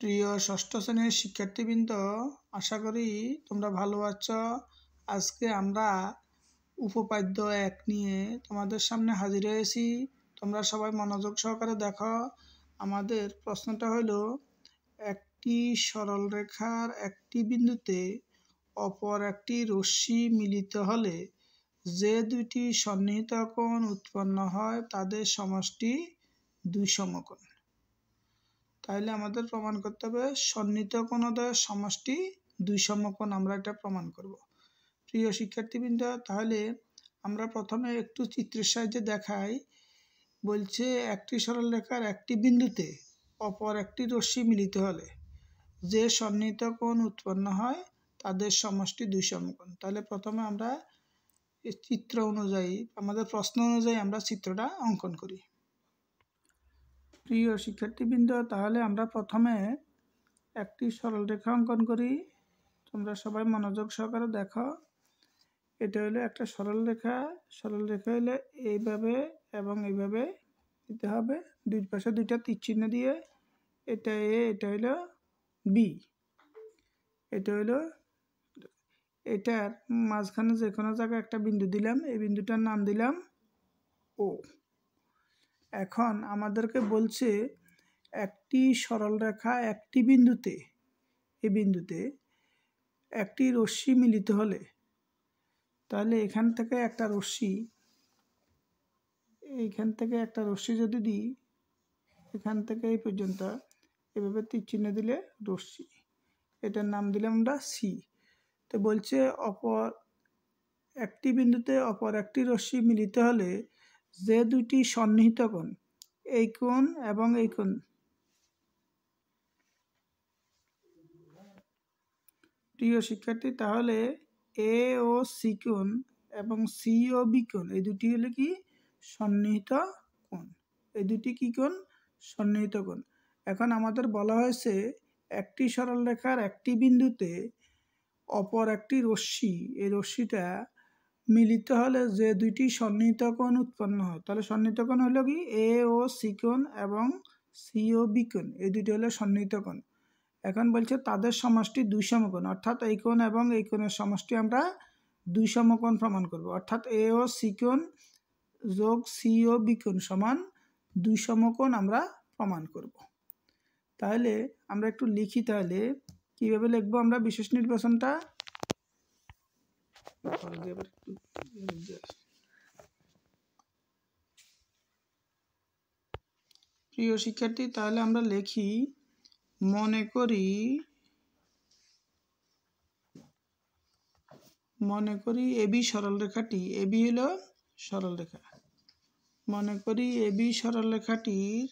প্রিয় ষষ্ঠ শ্রেণীর শিক্ষার্থীবৃন্দ আশা করি তোমরা ভালো আছো আজকে আমরা উপপাদ্য এক নিয়ে তোমাদের সামনে হাজির হয়েছি তোমরা সবাই মনোযোগ সহকারে দেখো আমাদের প্রশ্নটা হলো একটি সরল রেখার একটি বিন্দুতে অপর একটি রশ্মি মিলিত হলে যে দুটি সন্নিহিত কোণ উৎপন্ন হয় তাদের সমষ্টি দুই সমকোণ তাহলে আমাদের প্রমাণ করতে হবে সন্নিহিত কোণদ্বয়ের সমষ্টি দুই সমকোণ আমরা এটা প্রমাণ করব প্রিয় শিক্ষার্থীবৃন্দ তাহলে আমরা প্রথমে একটু চিত্রের সাহায্যে দেখাই বলছে একটি সরলরেখার একটি বিন্দুতে অপর একটি রশ্মি মিলিত হলে যে সন্নিহিত কোণ উৎপন্ন হয় তাদের সমষ্টি দুই সমকোণ তাহলে প্রথমে আমরা চিত্র অনুযায়ী আমাদের প্রশ্ন অনুযায়ী আমরা চিত্রটা অঙ্কন করি প্রিয় শিক্ষার্থীবৃন্দ তাহলে আমরা প্রথমে একটি সরলরেখা অঙ্কন করি তোমরা সবাই মনোযোগ সহকারে দেখো এটা হলো একটা সরলরেখা সরলরেখা হলে এইভাবে এবং এইভাবে দিতে হবে দুই পাশে দুইটা তীরচিহ্ন দিয়ে এটা এ এটা হলো বি এটা হলো এটার মাঝখানে যে কোনো জায়গায় একটা বিন্দু দিলাম এই বিন্দুটার নাম দিলাম ও এখন আমাদেরকে বলছে একটি সরলরেখা একটি বিন্দুতে এই বিন্দুতে একটি রশ্মি মিলিত হলে তাহলে এখান থেকে একটা রশ্মি এইখান থেকে একটা রশ্মি যদি দিই এখান থেকে এই পর্যন্ত এভাবে তীর চিহ্ন দিলে রশ্মি এটার নাম দিলাম আমরা সি তো বলছে অপর একটি বিন্দুতে অপর একটি রশ্মি মিলিত হলে যে দুইটি সন্নিহিত কোণ এই কোণ এবং এই কোণ প্রিয় শিক্ষার্থী তাহলে এ ও সি কোণ এবং সি ও বি কোণ এই দুটি হলে কি সন্নিহিত কোণ এই দুটি কি কোণ সন্নিহিত কোণ এখন আমাদের বলা হয়েছে একটি সরলরেখার একটি বিন্দুতে অপর একটি রশ্মি এই রশ্মিটা মিলিত হলে যে দুইটি সন্নিহিত কোণ উৎপন্ন হয় তাহলে সন্নিহিত কোণ হলো কি এ ও সি কোণ এবং সি ও বি কোণ এই দুটি হলো সন্নিহিত কোণ এখন বলছে তাদের সমষ্টি দুই সমকোণ অর্থাৎ এই কোণ এবং এই কোণের সমষ্টি আমরা দুই সমকোণ প্রমাণ করব অর্থাৎ এ ও সি কোণ যোগ সি ও বি কোণ সমান দুই সমকোণ আমরা প্রমাণ করব তাহলে আমরা একটু লিখি তাহলে কীভাবে লিখবো আমরা বিশেষ নির্বাচনটা হলদি প্রিয় শিক্ষার্থী তাহলে আমরা লেখি মনে করি মনে করি এবি সরলরেখাটি এবি হল রেখা মনে করি এবি সরলরেখাটির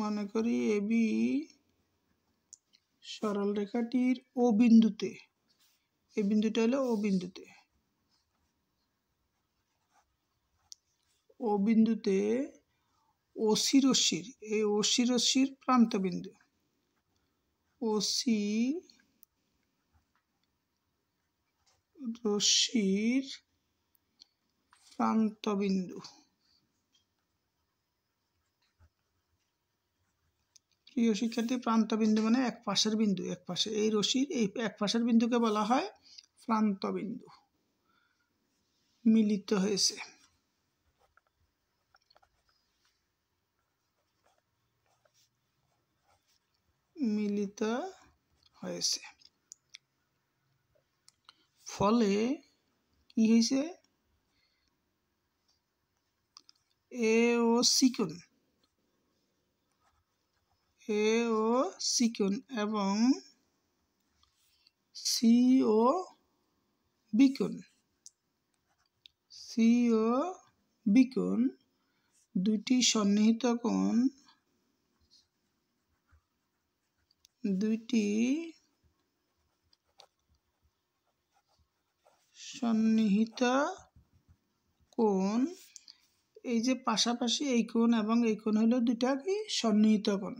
মনে করি এবি সরল রেখাটির ও বিন্দুতে এই বিন্দুটা হলো ও বিন্দুতে ও বিন্দুতে ওসি রশ্মির এই ওসি প্রান্ত বিন্দু ওসি রশ্মির প্রান্তবিন্দু প্রিয় শিক্ষার্থী বিন্দু মানে এক পাশের বিন্দু এক পাশে এই রশির এই এক পাশের বিন্দুকে বলা হয় প্রান্ত বিন্দু মিলিত হয়েছে মিলিত হয়েছে ফলে কি হয়েছে এ ও সিকুন এ ও সিকিউন এবং সি ও বিকুন সি ও বিকুন দুইটি সন্নিহিত কোণ দুইটি সন্নিহিত কোণ এই যে পাশাপাশি এই কোণ এবং এই কোণ হলো দুটা কি সন্নিহিত কোণ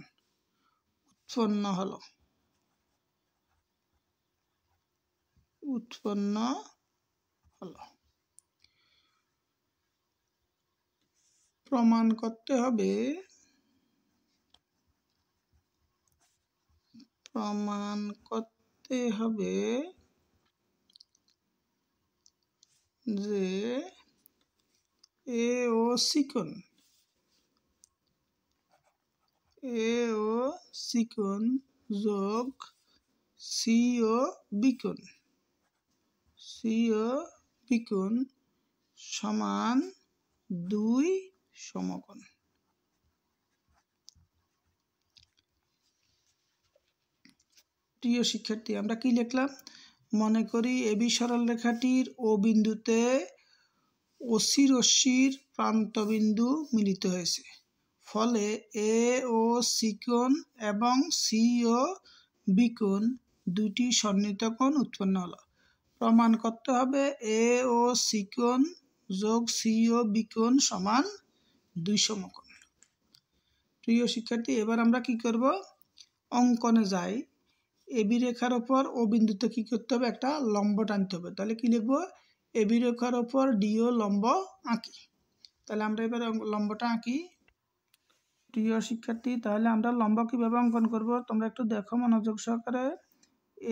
উৎপন্ন হলো উৎপন্ন হলো প্রমাণ করতে হবে প্রমাণ করতে হবে যে এ ও সিকন এ ও সিকন যোগ সি ও বিকন সি ও বিকন সমান দুই সমকোণ প্রিয় শিক্ষার্থী আমরা কি লিখলাম মনে করি এবি সরল রেখাটির ও বিন্দুতে অসি রশ্মির প্রান্তবিন্দু মিলিত হয়েছে ফলে এ ও সিকোণ এবং সি ও বিকোণ দুটি কোণ উৎপন্ন হলো প্রমাণ করতে হবে এ ও সিকোন যোগ সি ও বিকোণ সমান দুই সমকোণ প্রিয় শিক্ষার্থী এবার আমরা কি করব অঙ্কনে যাই এবি রেখার ওপর ও বিন্দুতে কী করতে হবে একটা লম্ব টানতে হবে তাহলে কি লিখব এবি রেখার ওপর ডিও লম্ব আঁকি তাহলে আমরা এবার লম্বটা আঁকি প্রিয় শিক্ষার্থী তাহলে আমরা লম্বা কীভাবে অঙ্কন করব তোমরা একটু দেখো মনোযোগ সহকারে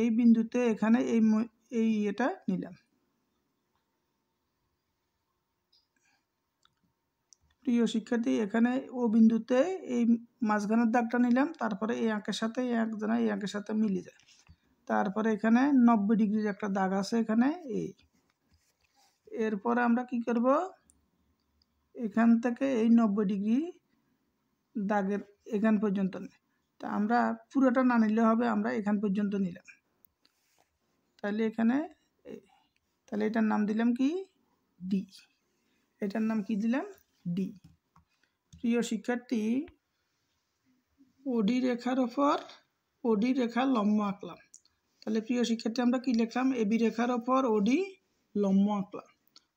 এই বিন্দুতে এখানে এই এই এটা নিলাম প্রিয় শিক্ষার্থী এখানে ও বিন্দুতে এই মাঝখানের দাগটা নিলাম তারপরে এই আঁকের সাথে এই আঁক এই আঁকের সাথে মিলে যায় তারপরে এখানে নব্বই ডিগ্রির একটা দাগ আছে এখানে এই এরপরে আমরা কি করব এখান থেকে এই নব্বই ডিগ্রি দাগের এখান পর্যন্ত নেই তা আমরা পুরোটা না নিলে হবে আমরা এখান পর্যন্ত নিলাম তাহলে এখানে তাহলে এটার নাম দিলাম কি ডি এটার নাম কি দিলাম ডি প্রিয় শিক্ষার্থী ওডি রেখার ওপর ওডি রেখা লম্ব আঁকলাম তাহলে প্রিয় শিক্ষার্থী আমরা কি লিখলাম এবি রেখার ওপর ওডি লম্ব আঁকলাম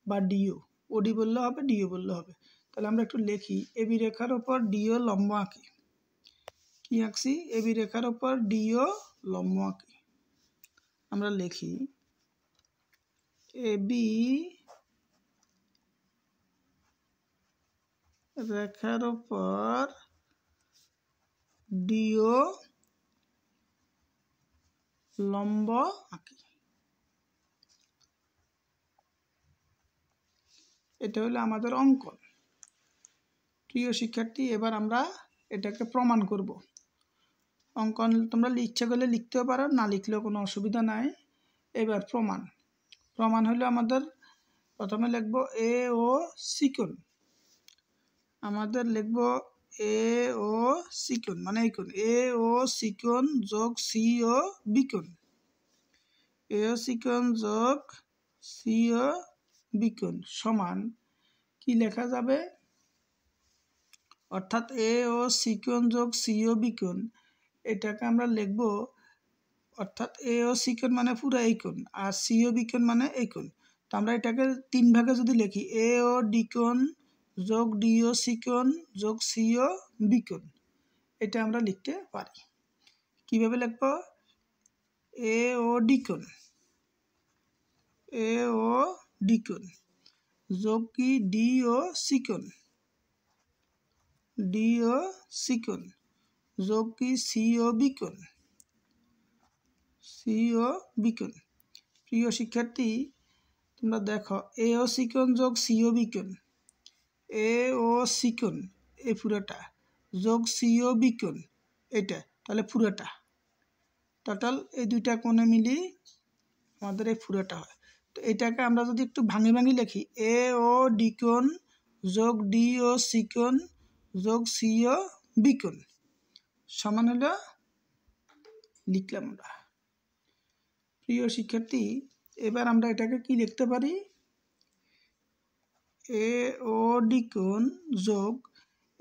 বা ডিও ওডি বললে হবে ডিও বললে হবে তাহলে আমরা একটু লিখি এবি রেখার ওপর ডিও লম্ব আঁকি কি আঁকছি এবি রেখার ওপর ডিও লম্ব আঁকি আমরা লিখি এবি রেখার ওপর ডিও লম্ব আঁকি এটা হলো আমাদের অঙ্কন প্রিয় শিক্ষার্থী এবার আমরা এটাকে প্রমাণ করব অঙ্কন তোমরা ইচ্ছা করলে লিখতেও পারো না লিখলেও কোনো অসুবিধা নাই এবার প্রমাণ প্রমাণ হলো আমাদের প্রথমে লিখব এ ও সিকুন আমাদের লিখব এ ও সিকুন মানে এইকুন এ ও সিকুন যোগ সি ও বিকুন এ ও সিকুন যোগ সি ও বিকুন সমান কি লেখা যাবে অর্থাৎ এ ও সিকোন যোগ সিও বিকোন এটাকে আমরা লিখব অর্থাৎ এ ও সিকোন মানে পুরো এইকোন আর সিও বিকোন মানে এইকোন তো আমরা এটাকে তিন ভাগে যদি লিখি এ ও ডিকোন যোগ ডিও সিকোন যোগ সিও বিকোন এটা আমরা লিখতে পারি কিভাবে লিখব এ ও ডিকোন এ ও ডিকোন যোগ কি ডি ও সিকোন डी ओ सिकुन जो कि सी ओ बिकुन সি ও বিকুন প্রিয় শিক্ষার্থী তোমরা দেখো এ ও সিকন যোগ সি ও বিকুন এ ও সিকুন এই পুরোটা যোগ সি ও বিকুন এটা তাহলে পুরোটা টোটাল এই দুইটা কোণে মিলি আমাদের এই পুরোটা হয় তো এটাকে আমরা যদি একটু ভাঙে ভাঙি লিখি এ ও ডিকোন যোগ ডি ও সিকোন যোগ সিও বিকুণ সমান হলো লিখলাম আমরা প্রিয় শিক্ষার্থী এবার আমরা এটাকে কি লিখতে পারি এ ও ডিকোন যোগ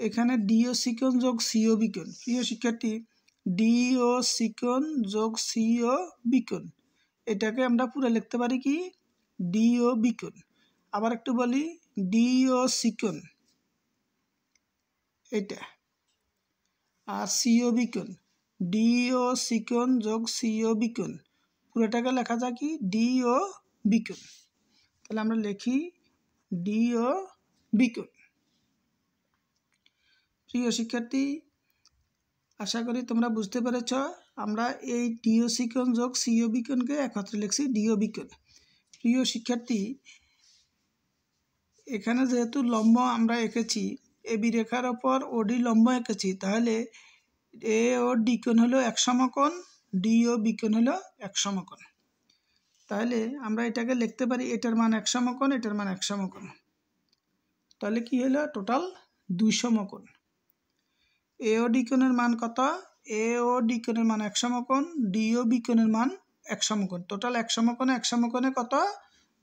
এখানে ডিও সিকন যোগ সিও বিকোন প্রিয় শিক্ষার্থী ডিও সিকন যোগ সিও বিকন এটাকে আমরা পুরো লিখতে পারি কি ডিও বিকন আবার একটু বলি ডিও সিকন এটা আর সিও বিকন ডিও সিকন যোগ সিও বিকন পুরোটাকে লেখা যায় কি ডিও বিকন তাহলে আমরা লিখি ডিও বিকন প্রিয় শিক্ষার্থী আশা করি তোমরা বুঝতে পেরেছ আমরা এই ডিও সিকন যোগ সিও বিকনকে একত্রে লিখছি ডিও বিকন প্রিয় শিক্ষার্থী এখানে যেহেতু লম্ব আমরা এঁকেছি এবি রেখার ওপর ওডি লম্ব এঁকেছি তাহলে এ ও ডি কোণ হলো এক সমকোণ ডি ও বি কোণ হলো এক সমকোণ তাহলে আমরা এটাকে লিখতে পারি এটার মান এক সমকোণ এটার মান এক সমকোণ তাহলে কি হলো টোটাল দুই সমকোণ এ ও ডি কোণের মান কত এ ও ডি কোণের মান এক সমকোণ ডি ও বি কোণের মান এক সমকোণ টোটাল এক সমকোণে এক সমকোণে কত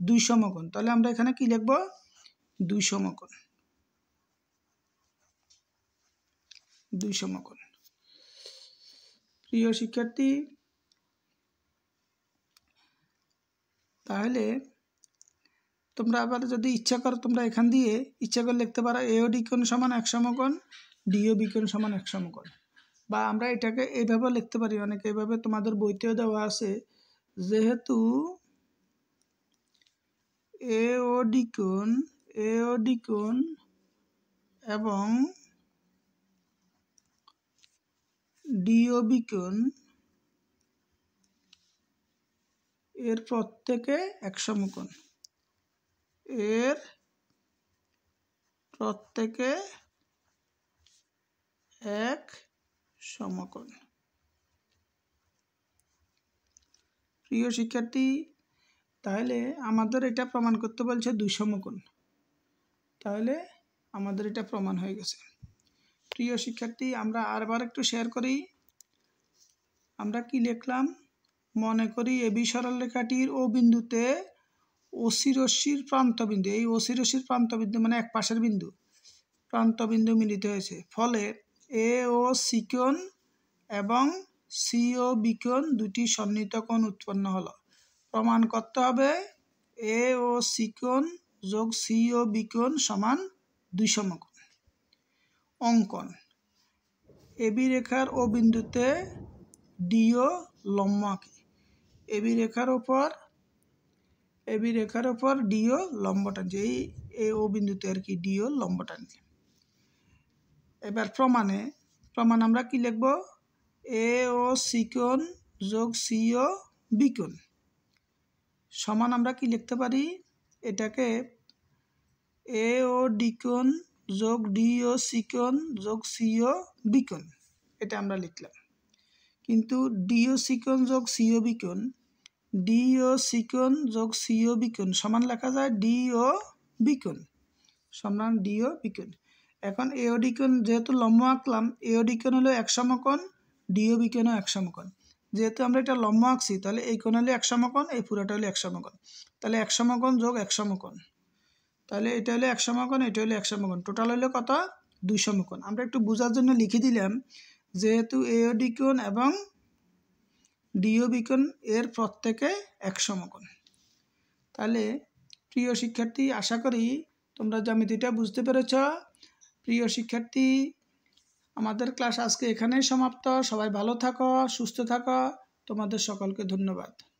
দুই সমকোণ তাহলে আমরা এখানে কি লিখব দুই সমকোণ দুই সমকোণ প্রিয় শিক্ষার্থী তাহলে তোমরা আবার যদি ইচ্ছা করো তোমরা এখান দিয়ে ইচ্ছা করে লিখতে পারো এও কোণ সমান এক সমকোণ ডিও কোণ সমান এক সমকোণ বা আমরা এটাকে এইভাবে লিখতে পারি অনেক এইভাবে তোমাদের বইতেও দেওয়া আছে যেহেতু এ ও কোণ এ ও এবং ডিওবিকন এর প্রত্যেকে এক সমকোণ এর প্রত্যেকে এক সমকোণ প্রিয় শিক্ষার্থী তাহলে আমাদের এটা প্রমাণ করতে বলছে দুই সমকোণ তাহলে আমাদের এটা প্রমাণ হয়ে গেছে প্রিয় শিক্ষার্থী আমরা আরবার একটু শেয়ার করি আমরা কি লিখলাম মনে করি এবি রেখাটির ও বিন্দুতে অসিরশ্মির প্রান্তবিন্দু এই অসিরশ্মির প্রান্তবিন্দু মানে এক পাশের বিন্দু প্রান্তবিন্দু মিলিত হয়েছে ফলে এ ও সিকোন এবং সি ও বিকোন দুটি সন্নিহিত কোণ উৎপন্ন হলো প্রমাণ করতে হবে এ ও সিকোন যোগ সি ও বিকোন সমান দুই সমক অঙ্কন এবি রেখার ও বিন্দুতে ডিও লম্ব আঁকি এবি রেখার ওপর এবি রেখার ওপর ডিও লম্ব টানছে এই এ ও বিন্দুতে আর কি ডিও লম্ব টানছে এবার প্রমাণে প্রমাণ আমরা কি লিখব এ ও সিকোন যোগ সিও বিকোন সমান আমরা কি লিখতে পারি এটাকে এ ও ডিকোন যোগ ডিও সিকন যোগ সিও বিকন এটা আমরা লিখলাম কিন্তু ডিও সিকন যোগ সিও বিকন ডিও সিকন যোগ সিও বিকন সমান লেখা যায় ডিও বিকন সমান ডিও বিকন এখন এওডিকন যেহেতু লম্ব আঁকলাম এওডিকন হলো এক সমকন ডিও বিকনও এক সমকন যেহেতু আমরা এটা লম্ব আঁকছি তাহলে এই কোণ হলে এক সমকন এই পুরাটা হলে এক সমকন তাহলে এক সমকন যোগ এক সমকন তাহলে এটা হলো এক সমকোণ এটা হলো এক সমকোণ টোটাল হলো কত দুই সমকোণ আমরা একটু বোঝার জন্য লিখে দিলাম যেহেতু এও ডিকোণ এবং ডিও বিকোণ এর প্রত্যেকে এক সমকোণ তাহলে প্রিয় শিক্ষার্থী আশা করি তোমরা জ্যামিতিটা বুঝতে পেরেছ প্রিয় শিক্ষার্থী আমাদের ক্লাস আজকে এখানেই সমাপ্ত সবাই ভালো থাকো সুস্থ থাকো তোমাদের সকলকে ধন্যবাদ